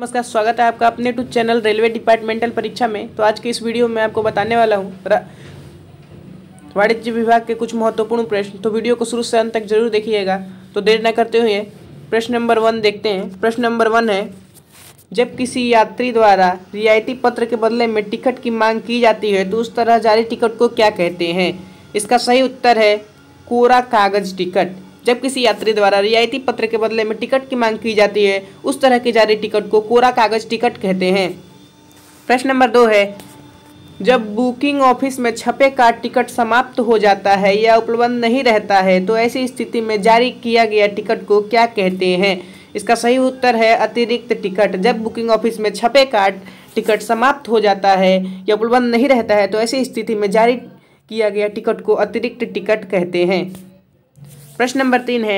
नमस्कार स्वागत है आपका अपने टू चैनल रेलवे डिपार्टमेंटल परीक्षा में तो आज के इस वीडियो में आपको बताने वाला हूँ वाणिज्य विभाग के कुछ महत्वपूर्ण प्रश्न तो वीडियो को शुरू से अंत तक जरूर देखिएगा तो देर न करते हुए प्रश्न नंबर वन देखते हैं प्रश्न नंबर वन है जब किसी यात्री द्वारा रियायती पत्र के बदले में टिकट की मांग की जाती है तो उस तरह जारी टिकट को क्या कहते हैं इसका सही उत्तर है कोरा कागज़ टिकट जब किसी यात्री द्वारा रियायती पत्र के बदले में टिकट की मांग की जाती है उस तरह की जारी टिकट को कोरा कागज टिकट कहते हैं प्रश्न नंबर दो है जब बुकिंग ऑफिस में छपे का टिकट समाप्त हो जाता है या उपलब्ध नहीं रहता है तो ऐसी स्थिति में जारी किया गया टिकट को क्या कहते हैं इसका सही उत्तर है अतिरिक्त टिकट जब बुकिंग ऑफिस में छपे का टिकट समाप्त हो जाता है या उपलब्ध नहीं रहता है तो ऐसी स्थिति में जारी किया गया टिकट को अतिरिक्त टिकट कहते हैं प्रश्न नंबर तीन है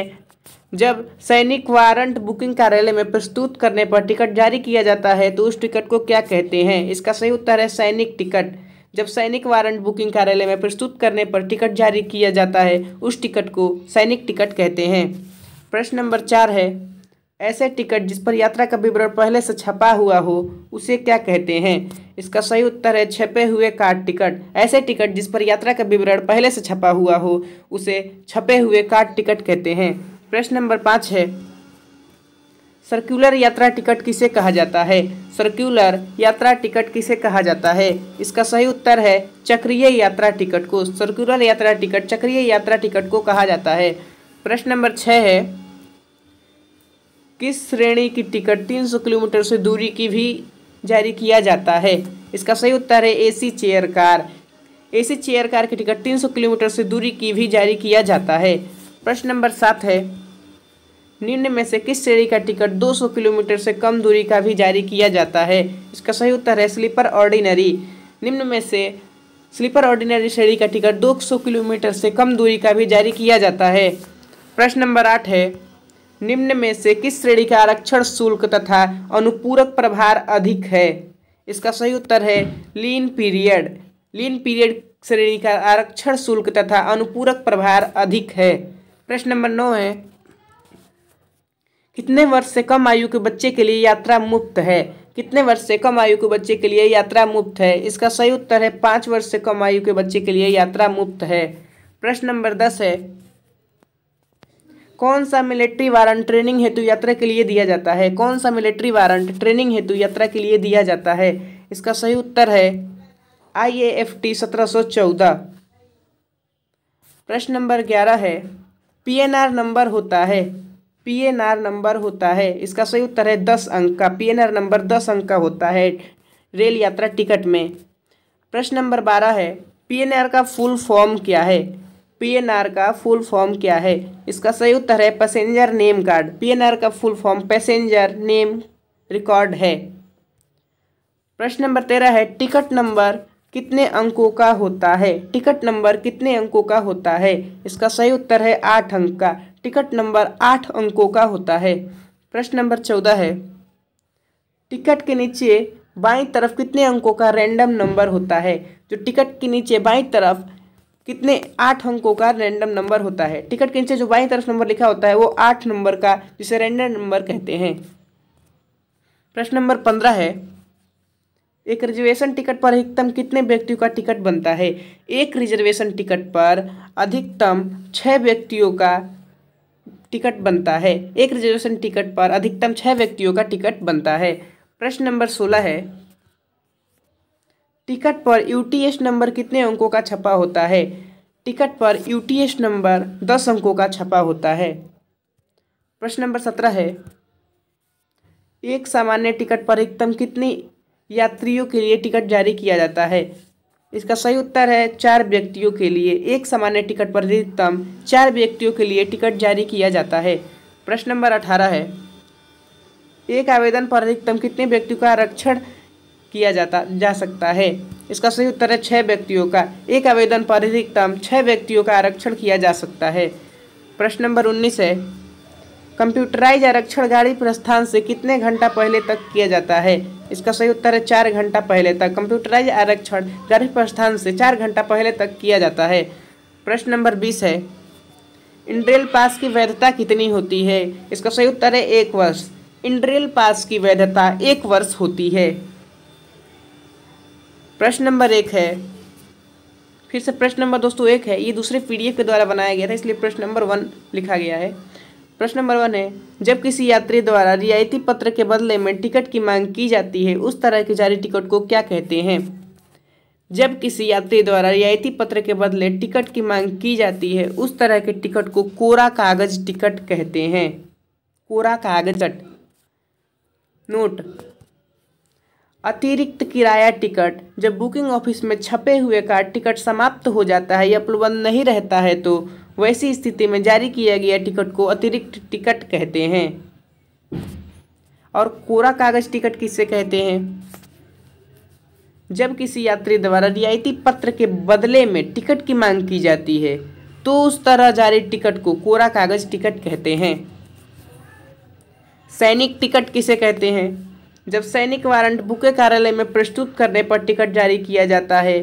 जब सैनिक वारंट बुकिंग कार्यालय में प्रस्तुत करने पर टिकट जारी किया जाता है तो उस टिकट को क्या कहते हैं इसका सही उत्तर है सैनिक टिकट जब सैनिक वारंट बुकिंग कार्यालय में प्रस्तुत करने पर टिकट जारी किया जाता है उस टिकट को सैनिक टिकट कहते हैं प्रश्न नंबर चार है ऐसे टिकट जिस पर यात्रा का विवरण पहले से छपा हुआ हो उसे क्या कहते हैं इसका सही उत्तर है छपे हुए कार्ड टिकट ऐसे टिकट जिस पर यात्रा का विवरण पहले से छपा हुआ हो उसे छपे हुए कार्ड टिकट कहते हैं प्रश्न नंबर पाँच है सर्कुलर यात्रा टिकट किसे कहा जाता है सर्कुलर यात्रा टिकट किसे कहा जाता है इसका सही उत्तर है चक्रीय यात्रा टिकट को सर्कुलर यात्रा टिकट चक्रीय यात्रा टिकट को कहा जाता है प्रश्न नंबर छः है किस श्रेणी की टिकट 300 किलोमीटर से दूरी की भी जारी किया जाता है इसका सही उत्तर है AC chair car AC chair car की टिकट 300 किलोमीटर से दूरी की भी जारी किया जाता है प्रश्न नंबर सात है निम्न में से किस श्रेणी का टिकट 200 किलोमीटर से कम दूरी का भी जारी किया जाता है इसका सही उत्तर है स्लीपर ऑर्डिनरी निम्न में से स्लीपर ऑर्डिनरी श्रेणी का टिकट 200 किलोमीटर से कम दूरी का भी जारी किया जाता है प्रश्न नंबर आठ है निम्न में से किस श्रेणी का आरक्षण शुल्क तथा अनुपूरक प्रभार अधिक है इसका सही उत्तर है लीन पीरियड लीन पीरियड श्रेणी का आरक्षण शुल्क तथा अनुपूरक प्रभार अधिक है प्रश्न नंबर नौ है कितने वर्ष से कम आयु के बच्चे के लिए यात्रा मुफ्त है कितने वर्ष से कम आयु के बच्चे के लिए यात्रा मुफ्त है इसका सही उत्तर है पाँच वर्ष से कम आयु के बच्चे के लिए यात्रा मुफ्त है प्रश्न नंबर दस है कौन सा मिलिट्री वारंट ट्रेनिंग हेतु यात्रा के लिए दिया जाता है कौन सा मिलिट्री वारंट ट्रेनिंग हेतु यात्रा के लिए दिया जाता है इसका सही उत्तर है आई ए एफ टी सत्रह सौ चौदह प्रश्न नंबर ग्यारह है पी एन आर नंबर होता है पी एन आर नंबर होता है इसका सही उत्तर है दस अंक का पी एन आर नंबर दस अंक का होता है रेल यात्रा टिकट में प्रश्न नंबर बारह है पी एन आर का फुल फॉर्म क्या है पीएनआर का फुल फॉर्म क्या है इसका सही उत्तर है पैसेंजर नेम कार्ड पीएनआर का full form passenger name record है प्रश्न नंबर तेरह है टिकट नंबर कितने अंकों का होता है टिकट नंबर कितने अंकों का होता है इसका सही उत्तर है आठ अंक का टिकट नंबर आठ अंकों का होता है प्रश्न नंबर चौदह है टिकट के नीचे बाई तरफ कितने अंकों का रैंडम नंबर होता है जो टिकट के नीचे बाई तरफ कितने आठ अंकों का रैंडम नंबर होता है टिकट के नीचे जो बाई तरफ नंबर लिखा होता है वो आठ नंबर का जिसे रैंडम नंबर कहते हैं प्रश्न नंबर पंद्रह है एक रिजर्वेशन टिकट पर अधिकतम कितने व्यक्तियों का टिकट बनता है एक रिजर्वेशन टिकट पर अधिकतम छः व्यक्तियों का टिकट बनता है एक रिजर्वेशन टिकट पर अधिकतम छः व्यक्तियों का टिकट बनता है प्रश्न नंबर सोलह है टिकट पर यूटीएस नंबर कितने अंकों का छपा होता है टिकट पर यूटीएस नंबर दस अंकों का छपा होता है प्रश्न नंबर सत्रह है एक सामान्य टिकट पर अधिकतम कितने यात्रियों के लिए टिकट जारी किया जाता है इसका सही उत्तर है चार व्यक्तियों के लिए एक सामान्य टिकट पर अधिकतम चार व्यक्तियों के लिए टिकट जारी किया जाता है प्रश्न नंबर अठारह है एक आवेदन पर अधिकतम कितने व्यक्तियों का आरक्षण किया जाता जा सकता है इसका सही उत्तर है छः व्यक्तियों का एक आवेदन पर अधिकतम छः व्यक्तियों का आरक्षण किया जा सकता है प्रश्न नंबर उन्नीस है कंप्यूटराइज आरक्षण गाड़ी प्रस्थान से कितने घंटा पहले तक किया जाता है इसका सही उत्तर है चार घंटा पहले तक कंप्यूटराइज आरक्षण गाड़ी प्रस्थान से चार घंटा पहले तक किया जाता है प्रश्न नंबर बीस है इंड्रेल पास की वैधता कितनी होती है इसका सही उत्तर है एक वर्ष इंड्रेल पास की वैधता एक वर्ष होती है प्रश्न नंबर एक है फिर से प्रश्न नंबर दोस्तों एक है ये दूसरे पीडीएफ के द्वारा बनाया गया था इसलिए प्रश्न नंबर वन लिखा गया है प्रश्न नंबर वन है जब किसी यात्री द्वारा रियायती पत्र के बदले में टिकट की मांग की जाती है उस तरह के जारी टिकट को क्या कहते हैं जब किसी यात्री द्वारा रियायती पत्र के बदले टिकट की मांग की जाती है उस तरह के टिकट को कोरा कागज टिकट कहते हैं कोरा कागज नोट अतिरिक्त किराया टिकट जब बुकिंग ऑफिस में छपे हुए का टिकट समाप्त हो जाता है या प्रबंध नहीं रहता है तो वैसी स्थिति में जारी किया गया टिकट को अतिरिक्त टिकट कहते हैं और कोरा कागज टिकट किसे कहते हैं जब किसी यात्री द्वारा रियायती पत्र के बदले में टिकट की मांग की जाती है तो उस तरह जारी टिकट को कोरा कागज टिकट कहते हैं सैनिक टिकट किसे कहते हैं जब सैनिक वारंट बुके कार्यालय में प्रस्तुत करने पर टिकट जारी किया जाता है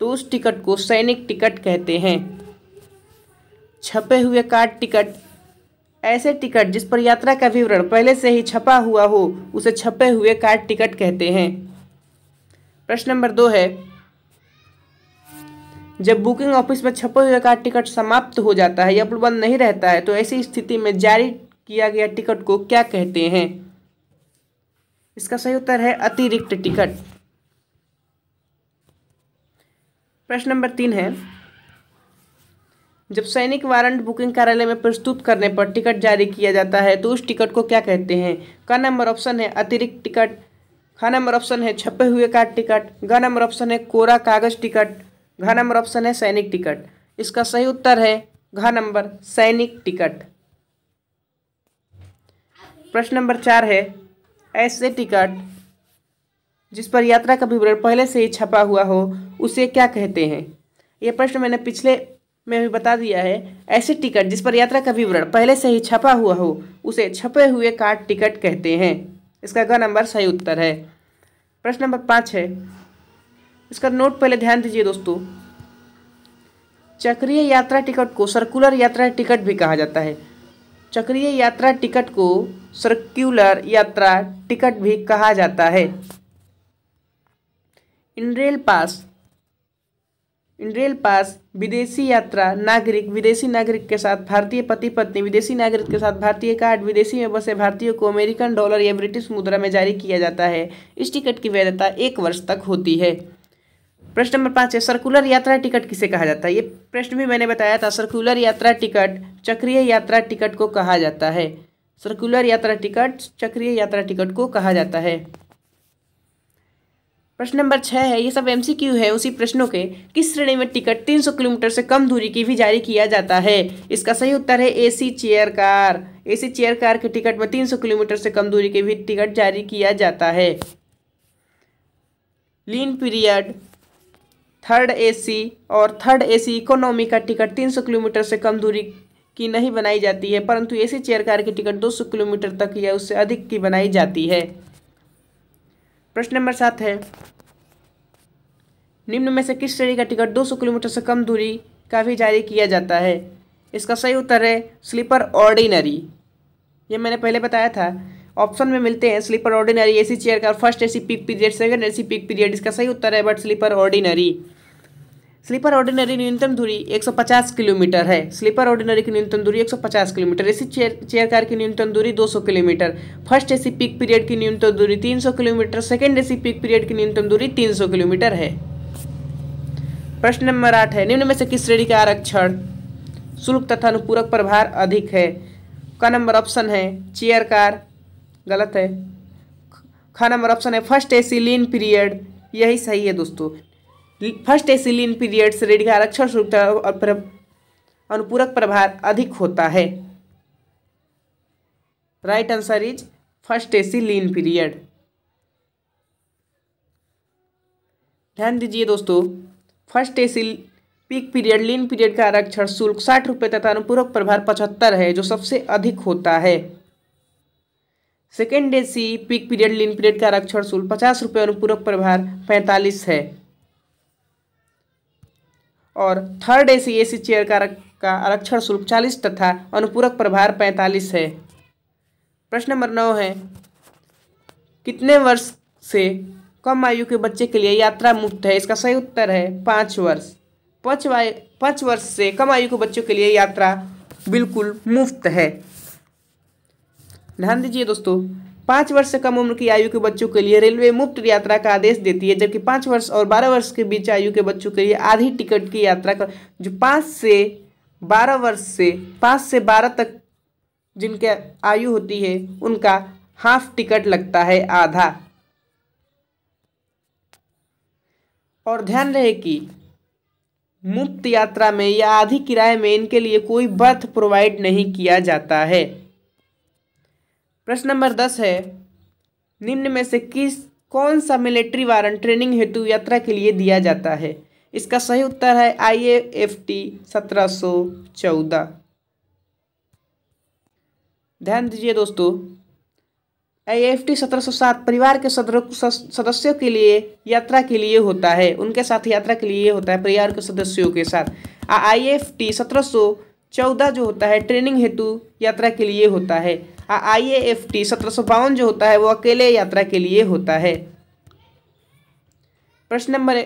तो उस टिकट को सैनिक टिकट कहते हैं छपे हुए कार्ड टिकट ऐसे टिकट जिस पर यात्रा का विवरण पहले से ही छपा हुआ हो उसे छपे हुए कार्ड टिकट कहते हैं प्रश्न नंबर दो है जब बुकिंग ऑफिस में छपे हुए कार्ड टिकट समाप्त हो जाता है या प्रबंध नहीं रहता है तो ऐसी स्थिति में जारी किया गया टिकट को क्या कहते हैं इसका सही उत्तर है अतिरिक्त टिकट प्रश्न नंबर तीन है जब सैनिक वारंट बुकिंग कार्यालय में प्रस्तुत करने पर टिकट जारी किया जाता है तो उस टिकट को क्या कहते हैं क नंबर ऑप्शन है अतिरिक्त टिकट ख नंबर ऑप्शन है छपे हुए का टिकट ग नंबर ऑप्शन है कोरा कागज टिकट घ नंबर ऑप्शन है सैनिक टिकट इसका सही उत्तर है घ नंबर सैनिक टिकट प्रश्न नंबर चार है ऐसे टिकट जिस पर यात्रा का विवरण पहले से ही छपा हुआ हो उसे क्या कहते हैं यह प्रश्न मैंने पिछले में भी बता दिया है ऐसे टिकट जिस पर यात्रा का विवरण पहले से ही छपा हुआ हो उसे छपे हुए कार्ड टिकट कहते हैं इसका ग नंबर सही उत्तर है प्रश्न नंबर पाँच है इसका नोट पहले ध्यान दीजिए दोस्तों चक्रीय यात्रा टिकट को सर्कुलर यात्रा टिकट भी कहा जाता है चक्रीय यात्रा टिकट को सर्क्यूलर यात्रा टिकट भी कहा जाता है इनरेल पास इनरेल पास विदेशी यात्रा नागरिक विदेशी नागरिक के साथ भारतीय पति पत्नी विदेशी नागरिक के साथ भारतीय कार्ड विदेशी में बसे भारतीयों को अमेरिकन डॉलर या ब्रिटिश मुद्रा में जारी किया जाता है इस टिकट की वैधता एक वर्ष तक होती है प्रश्न नंबर पाँच है सर्कुलर यात्रा टिकट किसे कहा जाता है ये प्रश्न भी मैंने बताया था सर्कुलर यात्रा टिकट चक्रीय यात्रा टिकट को कहा जाता है सर्कुलर यात्रा टिकट चक्रीय यात्रा टिकट को कहा जाता है प्रश्न नंबर छः है ये सब एमसीक्यू है उसी प्रश्नों के किस श्रेणी में टिकट 300 किलोमीटर से कम दूरी की भी जारी किया जाता है इसका सही उत्तर है AC chair car AC chair car के टिकट में 300 किलोमीटर से कम दूरी के भी टिकट जारी किया जाता है लीन पीरियड थर्ड एसी और थर्ड एसी इकोनॉमी का टिकट 300 किलोमीटर से कम दूरी की नहीं बनाई जाती है परंतु एसी चेयर कार की टिकट 200 किलोमीटर तक या उससे अधिक की बनाई जाती है प्रश्न नंबर सात है निम्न में से किस श्रेणी का टिकट 200 किलोमीटर से कम दूरी का भी जारी किया जाता है इसका सही उत्तर है स्लीपर ऑर्डिनरी ये मैंने पहले बताया था ऑप्शन में मिलते हैं sleeper ordinary AC chair car first AC peak period second AC peak period इसका सही उत्तर है but sleeper ordinary sleeper ordinary न्यूनतम दूरी 150 किलोमीटर है स्लीपर ऑर्डिनरी की न्यूनतम दूरी 150 kilometre AC chair chair car की न्यूनतम दूरी 200 kilometre first AC peak period की न्यूनतम दूरी 300 kilometre second AC peak period की न्यूनतम दूरी 300 किलोमीटर है प्रश्न नंबर आठ है निम्न में से किस श्रेणी का आरक्षण शुल्क तथा अनुपूरक प्रभार अधिक है का नंबर ऑप्शन है चेयर कार गलत है खा नंबर ऑप्शन है फर्स्ट ए लीन पीरियड यही सही है दोस्तों फर्स्ट एसिलिन पीरियड श्रेणी का आरक्षण सुविधा और अनुपूरक प्रभार अधिक होता है right answer is first AC lean period ध्यान दीजिए दोस्तों first AC peak period lean period का आरक्षण शुल्क साठ रुपये तथा अनुपूरक प्रभार पचहत्तर है जो सबसे अधिक होता है second AC peak period lean period का आरक्षण शुल्क पचास रुपये अनुपूरक प्रभार पैंतालीस है और थर्ड एसी एसी चेयर का का आरक्षण शुल्क चालीस तथा अनुपूरक प्रभार पैंतालीस है प्रश्न नंबर नौ है कितने वर्ष से कम आयु के बच्चे के लिए यात्रा मुफ्त है इसका सही उत्तर है पाँच वर्ष पाँच पाँच वर्ष से कम आयु के बच्चों के लिए यात्रा बिल्कुल मुफ्त है ध्यान दीजिए दोस्तों पाँच वर्ष से कम उम्र की आयु के बच्चों के लिए रेलवे मुफ्त यात्रा का आदेश देती है जबकि पाँच वर्ष और बारह वर्ष के बीच आयु के बच्चों के लिए आधी टिकट की यात्रा कर जो पाँच से बारह वर्ष से पाँच से बारह तक जिनके आयु होती है उनका हाफ टिकट लगता है आधा और ध्यान रहे कि मुफ्त यात्रा में या आधी किराए में इनके लिए कोई बर्थ प्रोवाइड नहीं किया जाता है प्रश्न नंबर दस है निम्न में से किस कौन सा मिलिट्री वारंट ट्रेनिंग हेतु यात्रा के लिए दिया जाता है इसका सही उत्तर है आई एफ टी सत्रह सौ चौदह ध्यान दीजिए दोस्तों आई एफ टी सत्रह सौ सात परिवार के सदस्यों के लिए यात्रा के लिए होता है उनके साथ यात्रा के लिए होता है परिवार के सदस्यों के साथ आई एफ टी सत्रह सौ चौदह जो होता है ट्रेनिंग हेतु यात्रा के लिए होता है आई ए एफ टी सत्रह सौ बावन जो होता है वो अकेले यात्रा के लिए होता है प्रश्न नंबर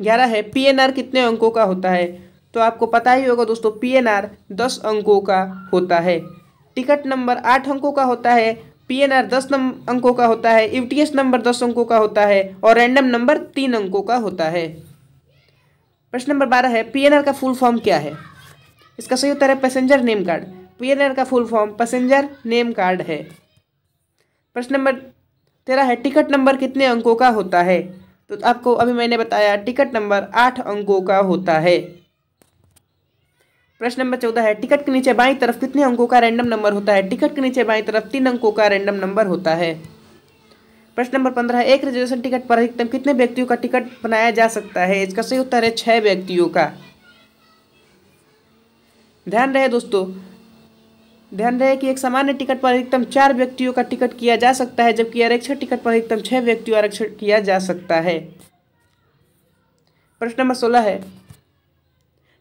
ग्यारह है पी एन आर कितने अंकों का होता है तो आपको पता ही होगा दोस्तों पी एन आर दस अंकों का होता है टिकट नंबर आठ अंकों का होता है पी एन आर दस अंकों का होता है यू टी एस नंबर दस अंकों का होता है और रैंडम नंबर तीन अंकों का होता है प्रश्न नंबर बारह है पी एन आर का फुल फॉर्म क्या है इसका सही उत्तर है पैसेंजर नेम कार्ड पीएनआर का full form passenger name card है प्रश्न नंबर तेरह है टिकट नंबर कितने अंकों का होता है तो आपको अभी मैंने बताया टिकट नंबर आठ अंकों का होता है प्रश्न नंबर चौदह है टिकट के नीचे बाई तरफ कितने अंकों का रैंडम नंबर होता है टिकट के नीचे बाई तरफ तीन अंकों का रैंडम नंबर होता है प्रश्न नंबर पंद्रह एक रिजर्वेशन टिकट पर अधिकतम कितने व्यक्तियों का टिकट बनाया जा सकता है इसका सही उत्तर है छः व्यक्तियों का ध्यान रहे दोस्तों ध्यान रहे कि एक सामान्य टिकट पर अधिकतम चार व्यक्तियों का टिकट किया जा सकता है जबकि आरक्षण टिकट पर अधिकतम छः व्यक्तियों आरक्षण किया जा सकता है प्रश्न नंबर सोलह है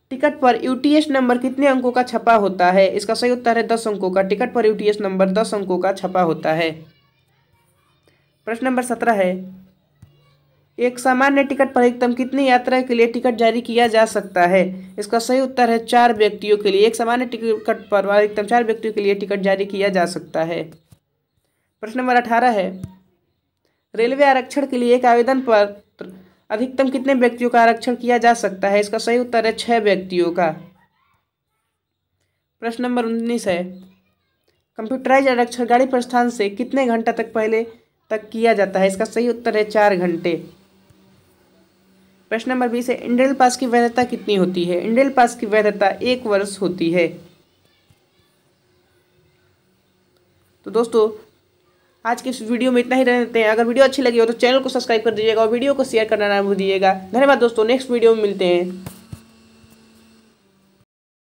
टिकट पर यूटीएस नंबर कितने अंकों का छपा होता है इसका सही उत्तर है दस अंकों का टिकट पर यूटीएस नंबर दस अंकों का छपा होता है प्रश्न नंबर सत्रह है एक सामान्य टिकट पर अधिकतम कितनी यात्रा के लिए टिकट जारी किया जा सकता है इसका सही उत्तर है चार व्यक्तियों के लिए एक सामान्य टिकट पर अधिकतम चार व्यक्तियों के लिए टिकट जारी किया जा सकता है प्रश्न नंबर अठारह है रेलवे आरक्षण के लिए एक आवेदन पर अधिकतम कितने व्यक्तियों का आरक्षण किया जा सकता है इसका सही उत्तर है छः व्यक्तियों का प्रश्न नंबर उन्नीस है कंप्यूटराइज आरक्षण गाड़ी प्रस्थान से कितने घंटा तक पहले तक किया जाता है इसका सही उत्तर है चार घंटे प्रश्न नंबर बीस है इंडियल पास की वैधता कितनी होती है इंडियल पास की वैधता एक वर्ष होती है तो दोस्तों आज के इस वीडियो में इतना ही रहते हैं अगर वीडियो अच्छी लगी हो तो चैनल को सब्सक्राइब कर दीजिएगा और वीडियो को शेयर करना ना भूलिएगा धन्यवाद दोस्तों नेक्स्ट वीडियो में मिलते हैं